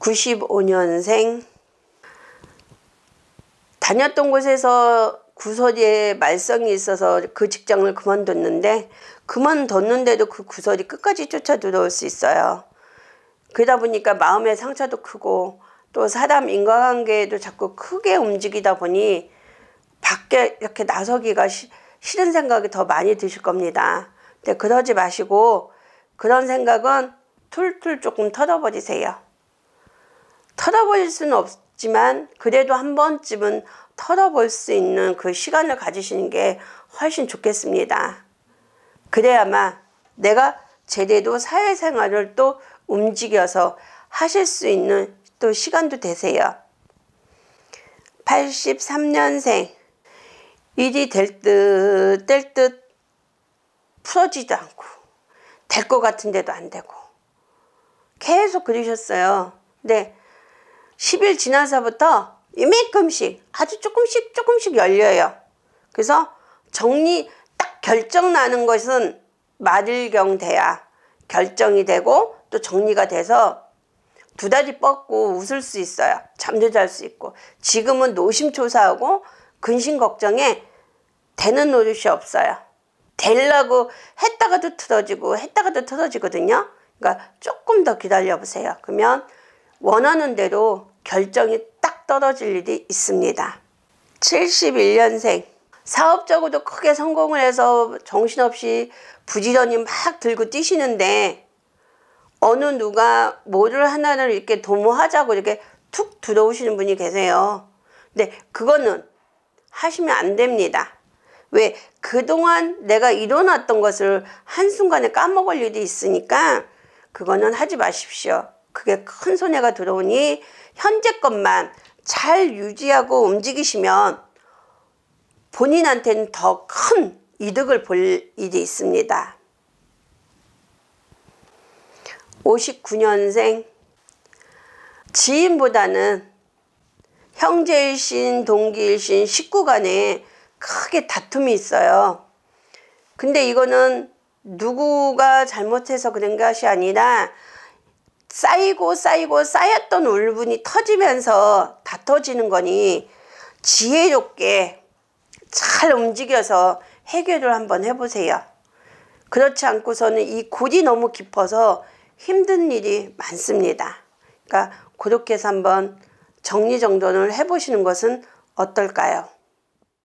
95년생 다녔던 곳에서 구설이에 말썽이 있어서 그 직장을 그만뒀는데 그만뒀는데도 그 구설이 끝까지 쫓아 들어올 수 있어요. 그러다 보니까 마음의 상처도 크고 또 사람 인과관계에도 자꾸 크게 움직이다 보니 밖에 이렇게 나서기가 시, 싫은 생각이 더 많이 드실 겁니다. 근데 그러지 마시고 그런 생각은 툴툴 조금 털어버리세요. 털어버릴 수는 없지만 그래도 한 번쯤은 털어볼 수 있는 그 시간을 가지시는 게 훨씬 좋겠습니다. 그래야만 내가 제대로 사회생활을 또 움직여서 하실 수 있는 또 시간도 되세요. 83년생 일이 될 듯 될 듯 풀어지도 않고 될 것 같은데도 안 되고 계속 그러셨어요. 근데 10일 지나서부터 이만큼씩 아주 조금씩 조금씩 열려요. 그래서 정리 딱 결정 나는 것은 말일경 돼야 결정이 되고 또 정리가 돼서 두 다리 뻗고 웃을 수 있어요. 잠도 잘 수 있고 지금은 노심초사하고 근심 걱정에 되는 노릇이 없어요. 되려고 했다가도 틀어지고 했다가도 틀어지거든요. 그러니까 조금 더 기다려 보세요. 그러면 원하는 대로 결정이 딱 떨어질 일이 있습니다. 71년생 사업적으로도 크게 성공을 해서 정신없이 부지런히 막 들고 뛰시는데 어느 누가 뭐를 하나를 이렇게 도모하자고 이렇게 툭 들어오시는 분이 계세요. 근데 그거는 하시면 안 됩니다. 왜? 그동안 내가 일어났던 것을 한순간에 까먹을 일이 있으니까 그거는 하지 마십시오. 그게 큰 손해가 들어오니 현재 것만 잘 유지하고 움직이시면 본인한테는 더 큰 이득을 볼 일이 있습니다. 59년생 지인보다는 형제일신 동기일신 식구 간에 크게 다툼이 있어요. 근데 이거는 누구가 잘못해서 그런 것이 아니라 쌓이고 쌓이고 쌓였던 울분이 터지면서 다 터지는 거니 지혜롭게 잘 움직여서 해결을 한번 해보세요. 그렇지 않고서는 이 골이 너무 깊어서 힘든 일이 많습니다. 그러니까 그렇게 해서 한번 정리정돈을 해보시는 것은 어떨까요?